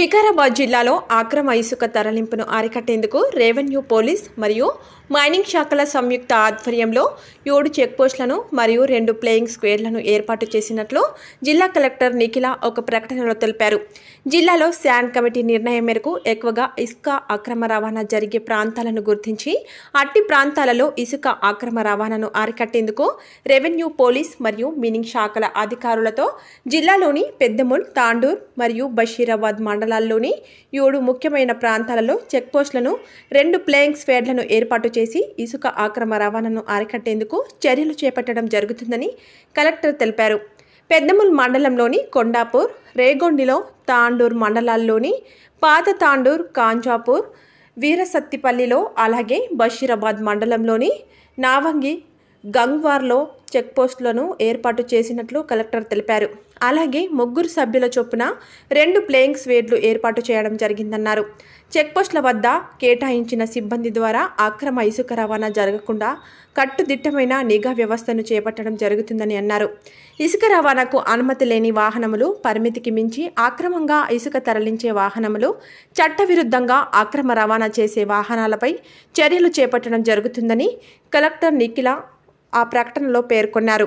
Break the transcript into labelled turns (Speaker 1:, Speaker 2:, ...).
Speaker 1: వికారాబాద్ జిల్లాలో అక్రమ ఇసుక తరలింపును అరికట్టేందుకు రెవెన్యూ పోలీస్ మరియు మైనింగ్ శాఖల సంయుక్త ఆధ్వర్యంలో ఏడు చెక్పోస్టులను మరియు రెండు ప్లేయింగ్ స్క్వేర్లను ఏర్పాటు చేసినట్లు జిల్లా కలెక్టర్ నిఖిల ఒక ప్రకటనలో తెలిపారు జిల్లాలో శాండ్ కమిటీ నిర్ణయం మేరకు ఎక్కువగా ఇసుక అక్రమ రవాణా జరిగే ప్రాంతాలను గుర్తించి అట్టి ప్రాంతాలలో ఇసుక అక్రమ రవాణాను అరికట్టేందుకు రెవెన్యూ పోలీస్ మరియు మైనింగ్ శాఖల అధికారులతో జిల్లాలోని పెద్దముల్ తాండూర్ మరియు బషీరాబాద్ మండలం మండలాల్లోని ఏడు ముఖ్యమైన ప్రాంతాలలో చెక్పోస్టులను రెండు ప్లేయింగ్ స్క్వేడ్లను ఏర్పాటు చేసి ఇసుక ఆక్రమ రవాణాను అరికట్టేందుకు చర్యలు చేపట్టడం జరుగుతుందని కలెక్టర్ తెలిపారు పెద్దముల్ మండలంలోని కొండాపూర్ రేగొండిలో తాండూర్ మండలాల్లోని పాత తాండూర్ కాంజాపూర్ వీరసత్తిపల్లిలో అలాగే బషీరాబాద్ మండలంలోని నావంగి గంగ్వార్లో చెక్పోస్టులను ఏర్పాటు చేసినట్లు కలెక్టర్ తెలిపారు అలాగే ముగ్గురు సభ్యుల చొప్పున రెండు ప్లేయింగ్ స్వేడ్లు ఏర్పాటు చేయడం జరిగిందన్నారు చెక్పోస్టుల వద్ద కేటాయించిన సిబ్బంది ద్వారా అక్రమ ఇసుక రవాణా జరగకుండా కట్టుదిట్టమైన నిఘా వ్యవస్థను చేపట్టడం జరుగుతుందని అన్నారు ఇసుక రవాణాకు అనుమతి లేని వాహనములు పరిమితికి మించి అక్రమంగా ఇసుక తరలించే వాహనములు చట్టవిరుద్ధంగా అక్రమ రవాణా చేసే వాహనాలపై చర్యలు చేపట్టడం జరుగుతుందని కలెక్టర్ నిఖిల ఆ ప్రకటనలో పేర్కొన్నారు